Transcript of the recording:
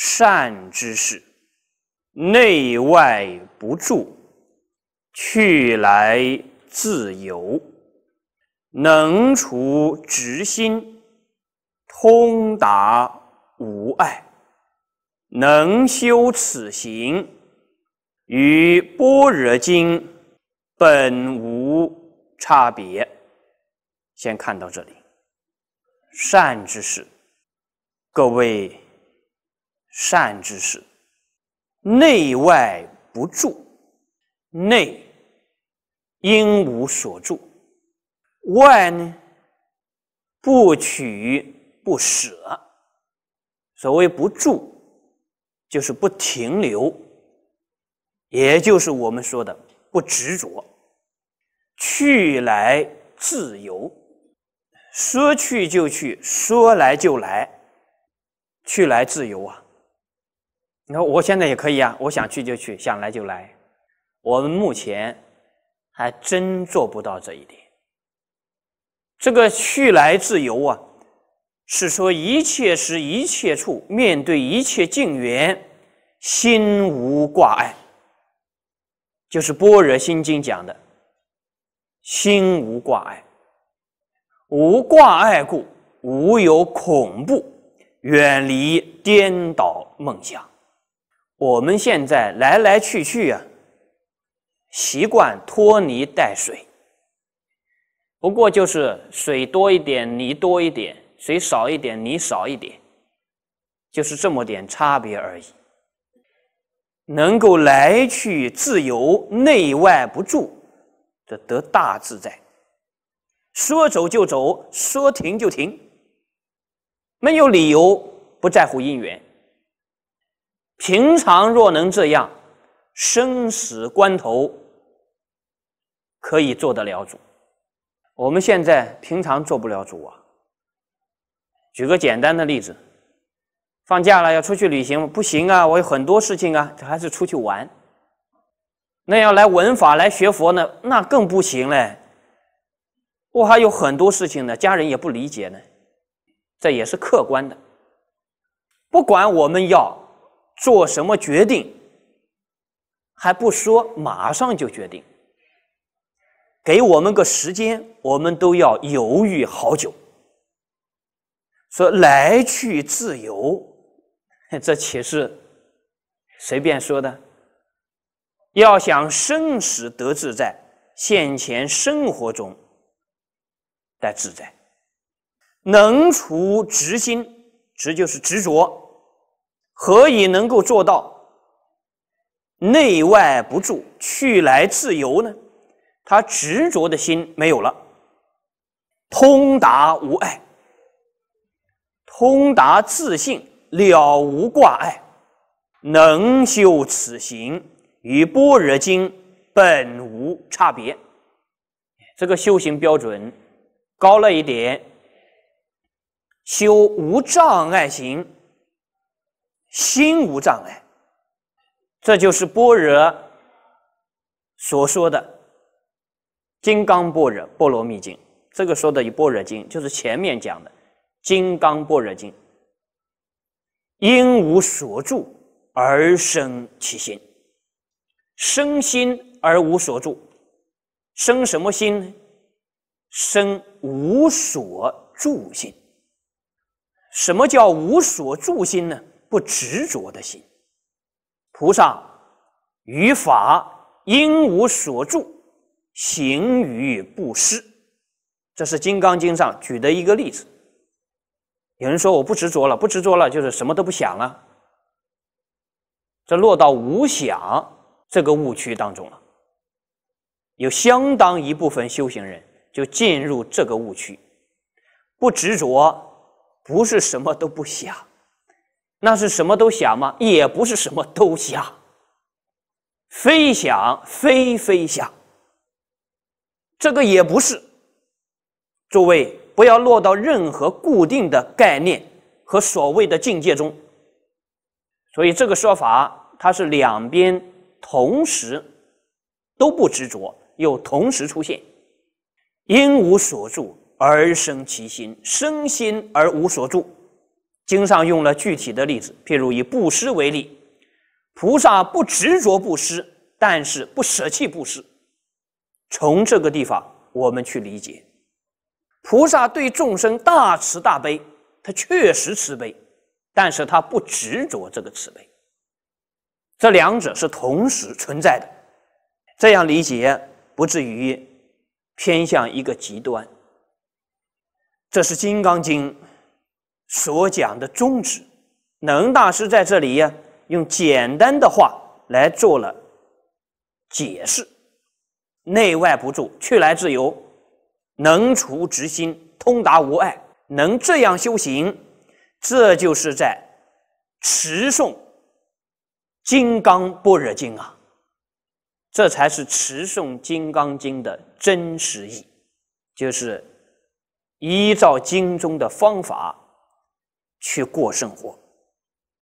善之事，内外不著，去来自由，能除执心，通达无碍，能修此行，与般若经本无差别。先看到这里，善之事，各位。善知识，内外不住，内应无所住，外呢不取不舍。所谓不住，就是不停留，也就是我们说的不执着。去来自由，说去就去，说来就来，去来自由啊。你说我现在也可以啊，我想去就去，想来就来。我们目前还真做不到这一点。这个去来自由啊，是说一切时一切处面对一切境缘，心无挂碍，就是《般若心经》讲的“心无挂碍，无挂碍故，无有恐怖，远离颠倒梦想”。我们现在来来去去啊，习惯拖泥带水，不过就是水多一点，泥多一点，水少一点，泥少一点，就是这么点差别而已。能够来去自由，内外不住，这得大自在。说走就走，说停就停，没有理由不在乎因缘。平常若能这样，生死关头可以做得了主。我们现在平常做不了主啊。举个简单的例子，放假了要出去旅行，不行啊，我有很多事情啊，还是出去玩。那要来文法来学佛呢，那更不行嘞。我还有很多事情呢，家人也不理解呢，这也是客观的。不管我们要。做什么决定还不说，马上就决定，给我们个时间，我们都要犹豫好久。说来去自由，这岂是随便说的？要想生死得自在，现前生活中的自在，能除执心，执就是执着。何以能够做到内外不住、去来自由呢？他执着的心没有了，通达无碍，通达自信，了无挂碍，能修此行与般若经本无差别。这个修行标准高了一点，修无障碍行。心无障碍，这就是般若所说的《金刚般若波罗蜜经》。这个说的以般若经，就是前面讲的《金刚般若经》，因无所住而生其心，生心而无所住，生什么心？生无所住心。什么叫无所住心呢？不执着的心，菩萨于法应无所住，行于布施。这是《金刚经》上举的一个例子。有人说我不执着了，不执着了，就是什么都不想了。这落到无想这个误区当中了。有相当一部分修行人就进入这个误区。不执着不是什么都不想。那是什么都想吗？也不是什么都想，非想非非想，这个也不是。诸位不要落到任何固定的概念和所谓的境界中。所以这个说法，它是两边同时都不执着，又同时出现，因无所住而生其心，生心而无所住。经上用了具体的例子，譬如以布施为例，菩萨不执着布施，但是不舍弃布施。从这个地方，我们去理解，菩萨对众生大慈大悲，他确实慈悲，但是他不执着这个慈悲。这两者是同时存在的，这样理解不至于偏向一个极端。这是《金刚经》。所讲的宗旨，能大师在这里呀，用简单的话来做了解释：内外不住，去来自由；能除执心，通达无碍。能这样修行，这就是在持诵《金刚般若经》啊！这才是持诵《金刚经》的真实意，就是依照经中的方法。去过生活。